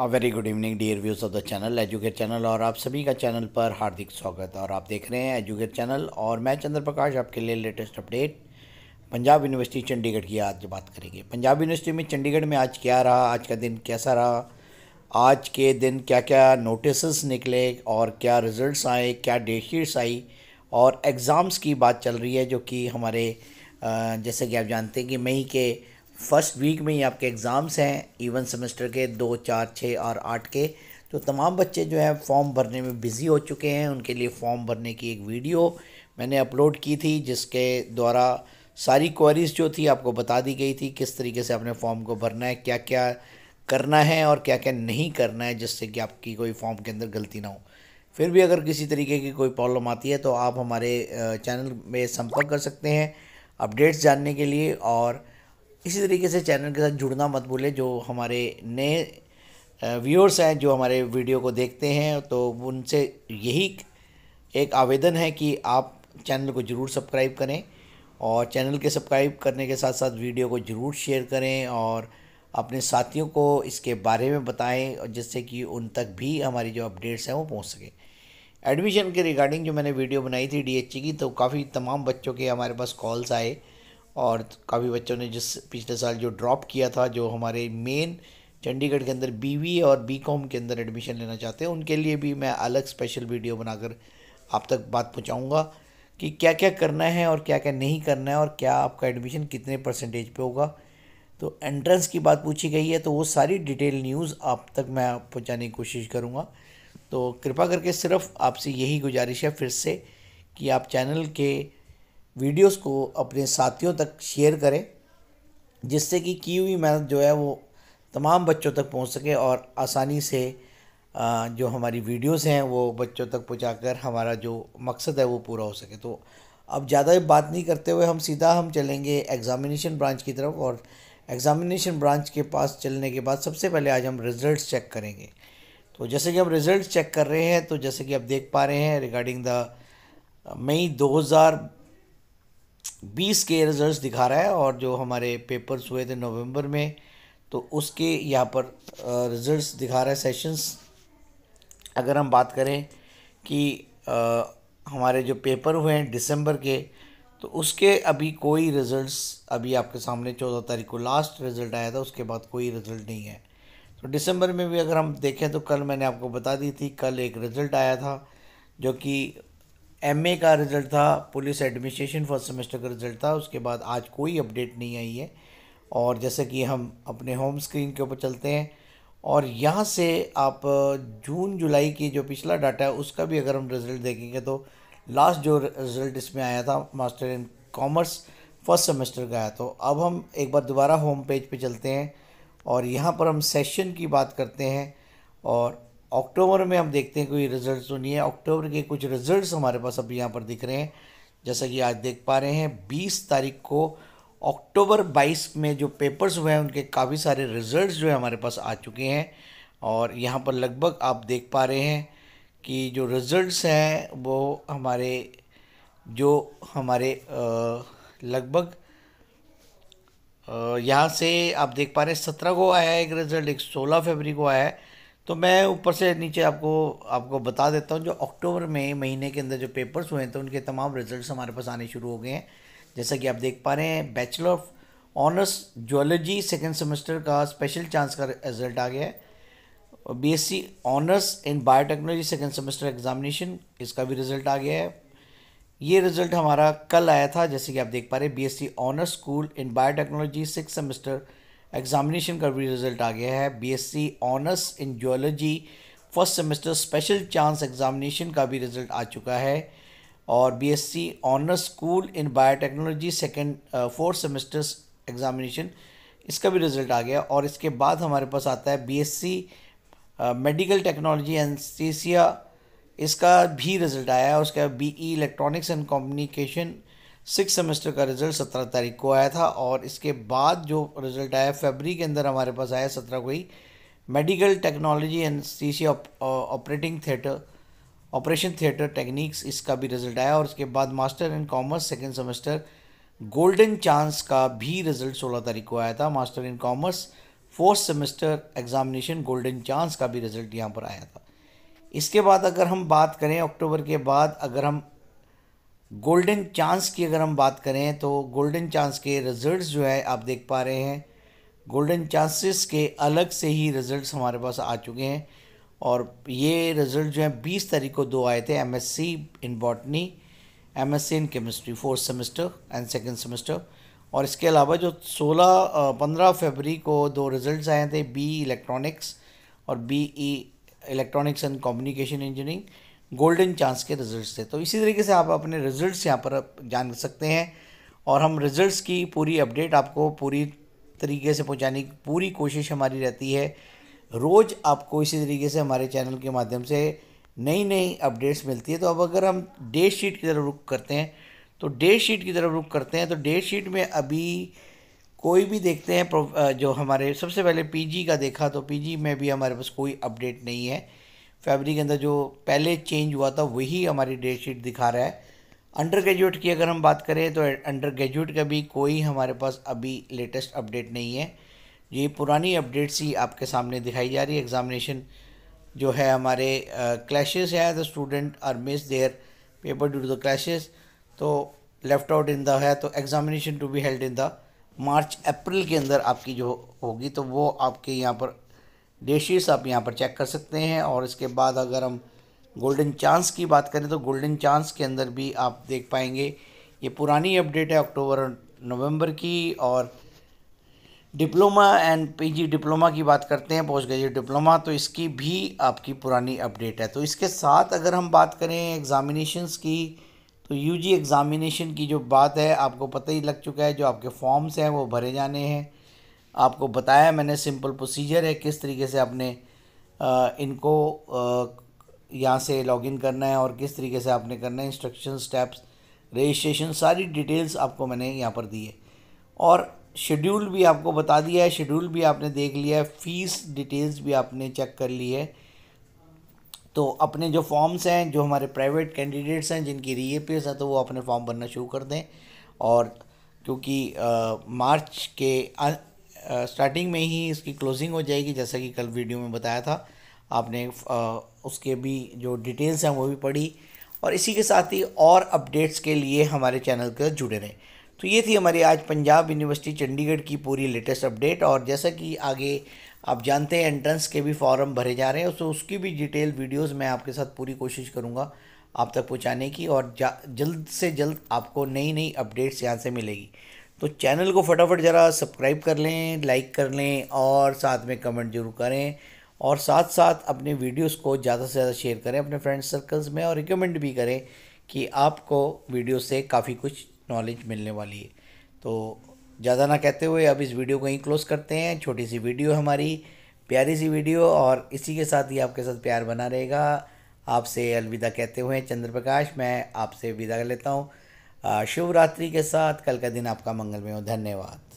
a very good evening dear views of the channel Educate channel और आप सभी का चैनल पर हार्दिक स्वागत और आप देख रहे हैं एजुकेट चैनल और मैं चंद्र प्रकाश आपके लिए latest update Punjab University Chandigarh की आज बात करेंगे पंजाब यूनिवर्सिटी में चंडीगढ़ में आज क्या रहा आज का दिन कैसा रहा आज के दिन क्या क्या नोटिस निकले और क्या रिज़ल्ट आए क्या डेटशीट्स आई और एग्ज़ाम्स की बात चल रही है जो कि हमारे जैसे कि आप जानते हैं कि मई के फर्स्ट वीक में ही आपके एग्ज़ाम्स हैं इवन सेमेस्टर के दो चार छः और आठ के तो तमाम बच्चे जो हैं फॉर्म भरने में बिज़ी हो चुके हैं उनके लिए फॉर्म भरने की एक वीडियो मैंने अपलोड की थी जिसके द्वारा सारी क्वारीज़ जो थी आपको बता दी गई थी किस तरीके से अपने फॉर्म को भरना है क्या क्या करना है और क्या क्या नहीं करना है जिससे कि आपकी कोई फॉर्म के अंदर गलती ना हो फिर भी अगर किसी तरीके की कोई प्रॉब्लम आती है तो आप हमारे चैनल में संपर्क कर सकते हैं अपडेट्स जानने के लिए और इसी तरीके से चैनल के साथ जुड़ना मत भूलें जो हमारे नए व्यूअर्स हैं जो हमारे वीडियो को देखते हैं तो उनसे यही एक आवेदन है कि आप चैनल को ज़रूर सब्सक्राइब करें और चैनल के सब्सक्राइब करने के साथ साथ वीडियो को ज़रूर शेयर करें और अपने साथियों को इसके बारे में बताएं और जिससे कि उन तक भी हमारी जो अपडेट्स हैं वो पहुंच सके एडमिशन के रिगार्डिंग जो मैंने वीडियो बनाई थी डीएचसी की तो काफ़ी तमाम बच्चों के हमारे पास कॉल्स आए और काफ़ी बच्चों ने जिस पिछले साल जो ड्रॉप किया था जो हमारे मेन चंडीगढ़ के अंदर बीवी और बीकॉम के अंदर एडमिशन लेना चाहते हैं उनके लिए भी मैं अलग स्पेशल वीडियो बनाकर आप तक बात पहुंचाऊंगा कि क्या क्या करना है और क्या क्या नहीं करना है और क्या आपका एडमिशन कितने परसेंटेज पर होगा तो एंट्रेंस की बात पूछी गई है तो वो सारी डिटेल न्यूज़ आप तक मैं पहुँचाने की कोशिश करूँगा तो कृपा करके सिर्फ आपसे यही गुजारिश है फिर से कि आप चैनल के वीडियोस को अपने साथियों तक शेयर करें जिससे कि की हुई मेहनत जो है वो तमाम बच्चों तक पहुंच सके और आसानी से जो हमारी वीडियोस हैं वो बच्चों तक पहुंचाकर हमारा जो मकसद है वो पूरा हो सके तो अब ज़्यादा बात नहीं करते हुए हम सीधा हम चलेंगे एग्ज़ामिनेशन ब्रांच की तरफ और एग्ज़ामिनेशन ब्रांच के पास चलने के बाद सबसे पहले आज हम रिज़ल्ट चेक करेंगे तो जैसे कि हम रिज़ल्ट चेक कर रहे हैं तो जैसे कि आप देख पा रहे हैं रिगार्डिंग द मई 2000 बीस के रिजल्ट्स दिखा रहा है और जो हमारे पेपर्स हुए थे नवंबर में तो उसके यहाँ पर रिजल्ट्स दिखा रहा है सेशंस अगर हम बात करें कि आ, हमारे जो पेपर हुए हैं दिसंबर के तो उसके अभी कोई रिज़ल्ट्स अभी आपके सामने चौदह तारीख को लास्ट रिज़ल्ट आया था उसके बाद कोई रिज़ल्ट नहीं है तो दिसंबर में भी अगर हम देखें तो कल मैंने आपको बता दी थी कल एक रिज़ल्ट आया था जो कि एमए का रिज़ल्ट था पुलिस एडमिनिस्ट्रेशन फर्स्ट सेमेस्टर का रिज़ल्ट था उसके बाद आज कोई अपडेट नहीं आई है और जैसे कि हम अपने होम स्क्रीन के ऊपर चलते हैं और यहाँ से आप जून जुलाई की जो पिछला डाटा है उसका भी अगर हम रिज़ल्ट देखेंगे तो लास्ट जो रिज़ल्ट इसमें आया था master in commerce first semester का आया तो अब हम एक बार दोबारा होम पेज पे चलते हैं और यहाँ पर हम सेशन की बात करते हैं और अक्टूबर में हम देखते हैं कोई रिजल्ट तो नहीं है अक्टूबर के कुछ रिजल्ट्स हमारे पास अभी यहाँ पर दिख रहे हैं जैसा कि आज देख पा रहे हैं बीस तारीख को अक्टूबर बाईस में जो पेपर्स हुए हैं उनके काफ़ी सारे रिजल्ट्स जो है हमारे पास आ चुके हैं और यहाँ पर लगभग आप देख पा रहे हैं कि जो रिजल्ट्स हैं वो हमारे जो हमारे लगभग यहाँ से आप देख पा रहे हैं सत्रह को आया है एक रिज़ल्ट एक सोलह फरवरी को आया है तो मैं ऊपर से नीचे आपको आपको बता देता हूँ जो अक्टूबर में महीने के अंदर जो पेपर्स हुए थे तो उनके तमाम रिजल्ट्स हमारे पास आने शुरू हो गए हैं जैसा कि आप देख पा रहे हैं bachelor of honours zoology second semester का स्पेशल चांस का रिजल्ट आ गया है B S C honours in biotechnology second semester examination इसका भी रिजल्ट आ गया है ये रिजल्ट हमारा कल आया था जैसे कि आप देख पा रहे हैं B S C honours school in biotechnology six semester examination का भी रिज़ल्ट आ गया है BSc honours in geology first semester special chance examination का भी रिज़ल्ट आ चुका है और BSc honours school in biotechnology second fourth semester examination इसका भी रिज़ल्ट आ गया और इसके बाद हमारे पास आता है बीएससी मेडिकल टेक्नोलॉजी एनस्थीसिया इसका भी रिज़ल्ट आया है उसके बाद B electronics and communication six semester का रिज़ल्ट सत्रह तारीख को आया था और इसके बाद जो रिज़ल्ट आया फेबरी के अंदर हमारे पास आया सत्रह को ही medical technology and C C operating theatre operation theatre techniques इसका भी रिज़ल्ट आया और उसके बाद master in commerce second semester golden chance का भी रिज़ल्ट सोलह तारीख को आया था master in commerce fourth semester examination golden chance का भी रिज़ल्ट यहाँ पर आया था इसके बाद अगर हम बात करें अक्टूबर के बाद अगर हम गोल्डन चांस की अगर हम बात करें तो गोल्डन चांस के रिज़ल्ट जो है आप देख पा रहे हैं गोल्डन चांसेस के अलग से ही रिज़ल्ट हमारे पास आ चुके हैं और ये रिज़ल्ट जो है बीस तारीख को दो आए थे M S C in botany M S C in chemistry fourth semester and second semester और इसके अलावा जो सोलह पंद्रह फरवरी को दो रिज़ल्ट आए थे बी इलेक्ट्रॉनिक्स और B E electronics and communication engineering golden chance के रिजल्ट्स थे तो इसी तरीके से आप अपने रिजल्ट्स यहाँ पर जान सकते हैं और हम रिजल्ट्स की पूरी अपडेट आपको पूरी तरीके से पहुँचाने की पूरी कोशिश हमारी रहती है रोज़ आपको इसी तरीके से हमारे चैनल के माध्यम से नई नई अपडेट्स मिलती है तो अब अगर हम डेट शीट की तरफ रुख करते हैं तो डेट शीट की तरफ रुख करते हैं तो डेट शीट में अभी कोई भी देखते हैं जो हमारे सबसे पहले पीजी का देखा तो पीजी में भी हमारे पास कोई अपडेट नहीं है फेबरी के अंदर जो पहले चेंज हुआ था वही हमारी डेट शीट दिखा रहा है अंडर ग्रेजुएट की अगर हम बात करें तो अंडर ग्रेजुएट का भी कोई हमारे पास अभी लेटेस्ट अपडेट नहीं है ये पुरानी अपडेट्स ही आपके सामने दिखाई जा रही है एग्जामिनेशन जो है हमारे क्लैशेस है the student are miss their paper due to the clashes तो लेफ्ट आउट इन द है तो examination to be held in the March April के अंदर आपकी जो होगी तो वो आपके यहाँ पर रेशियस आप यहाँ पर चेक कर सकते हैं और इसके बाद अगर हम गोल्डन चांस की बात करें तो गोल्डन चांस के अंदर भी आप देख पाएंगे ये पुरानी अपडेट है अक्टूबर नवंबर की और डिप्लोमा एंड पीजी डिप्लोमा की बात करते हैं पोस्ट ग्रेजुएट डिप्लोमा तो इसकी भी आपकी पुरानी अपडेट है तो इसके साथ अगर हम बात करें एग्ज़ामिनेशंस की तो यूजी एग्ज़ामिनेशन की जो बात है आपको पता ही लग चुका है जो आपके फॉर्म्स हैं वो भरे जाने हैं आपको बताया मैंने सिंपल प्रोसीजर है किस तरीके से आपने इनको यहाँ से लॉगिन करना है और किस तरीके से आपने करना है इंस्ट्रक्शन स्टेप्स रजिस्ट्रेशन सारी डिटेल्स आपको मैंने यहाँ पर दी है और शेड्यूल भी आपको बता दिया है शेड्यूल भी आपने देख लिया है फ़ीस डिटेल्स भी आपने चेक कर ली है तो अपने जो फॉर्म्स हैं जो हमारे प्राइवेट कैंडिडेट्स हैं जिनकी री ए तो वो अपने फॉर्म भरना शुरू कर दें और क्योंकि मार्च के स्टार्टिंग में ही इसकी क्लोजिंग हो जाएगी जैसा कि कल वीडियो में बताया था आपने उसके भी जो डिटेल्स हैं वो भी पढ़ी और इसी के साथ ही और अपडेट्स के लिए हमारे चैनल के जुड़े रहें तो ये थी हमारी आज पंजाब यूनिवर्सिटी चंडीगढ़ की पूरी लेटेस्ट अपडेट और जैसा कि आगे आप जानते हैं एंट्रेंस के भी फॉर्म भरे जा रहे हैं तो उसकी भी डिटेल वीडियोस मैं आपके साथ पूरी कोशिश करूँगा आप तक पहुँचाने की और जल्द से जल्द आपको नई नई अपडेट्स यहाँ से मिलेगी तो चैनल को फटाफट ज़रा सब्सक्राइब कर लें लाइक कर लें और साथ में कमेंट जरूर करें और साथ साथ अपने वीडियोस को ज़्यादा से ज़्यादा शेयर करें अपने फ्रेंड सर्कल्स में और रिकमेंड भी करें कि आपको वीडियो से काफ़ी कुछ नॉलेज मिलने वाली है तो ज़्यादा ना कहते हुए अब इस वीडियो को ही क्लोज़ करते हैं छोटी सी वीडियो हमारी प्यारी सी वीडियो और इसी के साथ ही आपके साथ प्यार बना रहेगा आपसे अलविदा कहते हुए चंद्र प्रकाश मैं आपसे विदा लेता हूँ शिवरात्रि के साथ कल का दिन आपका मंगलमय हो धन्यवाद